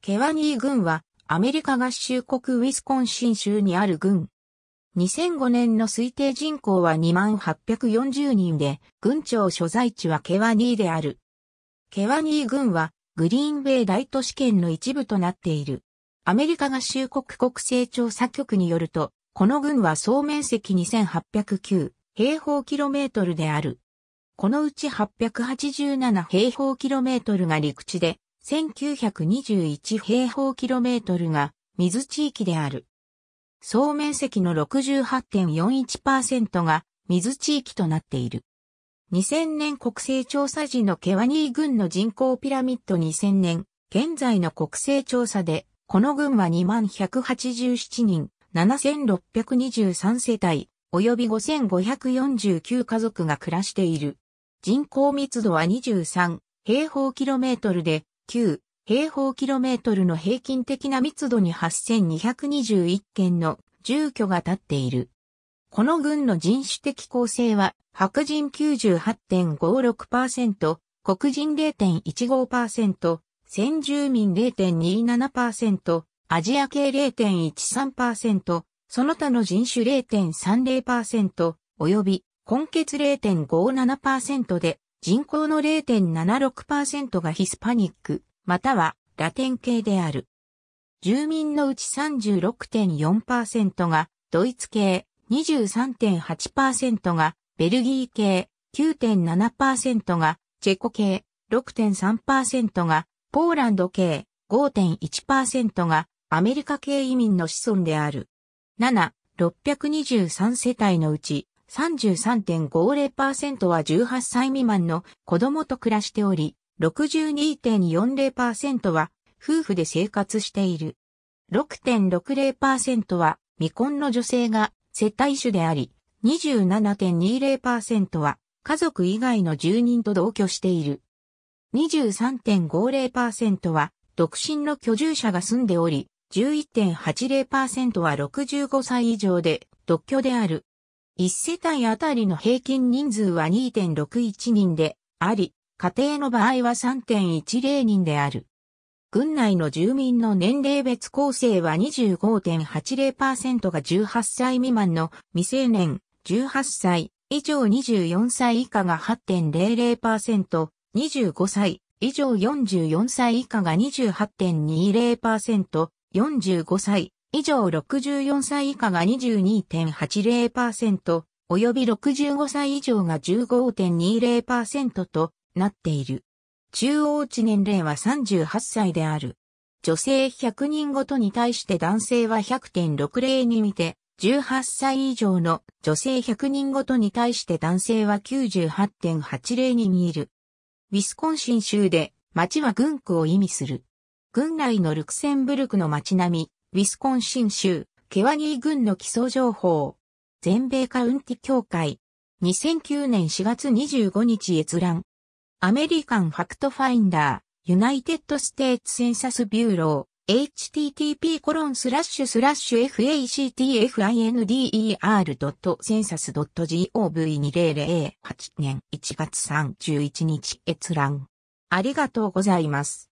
ケワニー郡はアメリカ合衆国ウィスコンシン州にある郡。2005年の推定人口は2840人で、郡庁所在地はケワニーである。ケワニー郡はグリーンベイ大都市圏の一部となっている。アメリカ合衆国国勢調査局によると、この郡は総面積2809平方キロメートルである。このうち887平方キロメートルが陸地で、1921平方キロメートルが水地域である。総面積の68.41%が水地域となっている。2000年国勢調査時のケワニー軍の人口ピラミッド2000年、現在の国勢調査で、この軍は2187人、7623世帯、及び5549家族が暮らしている。人口密度は23平方キロメートルで、9平方キロメートルの平均的な密度に8221件の住居が建っている。この軍の人種的構成は白人98.56%、黒人0.15%、先住民0.27%、アジア系0.13%、その他の人種0.30%、及び、根血0.57%で、人口の0.76%がヒスパニック、またはラテン系である。住民のうち36.4%がドイツ系、23.8%がベルギー系、9.7%がチェコ系、6.3%がポーランド系、5.1%がアメリカ系移民の子孫である。7、623世帯のうち33.50%は18歳未満の子供と暮らしており、62.40%は夫婦で生活している。6.60%は未婚の女性が接待主であり、27.20%は家族以外の住人と同居している。23.50%は独身の居住者が住んでおり、11.80%は65歳以上で独居である。1世帯あたりの平均人数は2.61人であり、家庭の場合は3.10人である。軍内の住民の年齢別構成は25.80%が18歳未満の未成年、18歳以上24歳以下が8.00%、25歳以上44歳以下が28.20%、45歳以上64歳以下が22.80%、及び65歳以上が15.20%となっている。中央値年齢は38歳である。女性100人ごとに対して男性は100.60に見て、18歳以上の女性100人ごとに対して男性は98.80に見える。ウィスコンシン州で町は軍区を意味する。軍内のルクセンブルクの町並み、ウィスコンシン州、ケワニー郡の基礎情報。全米カウンティ協会。2009年4月25日閲覧。アメリカンファクトファインダー、ユナイテッドステーツセンサスビューロー、http コロンスラッシュスラッシュ factfinder.census.gov2008 年1月31日閲覧。ありがとうございます。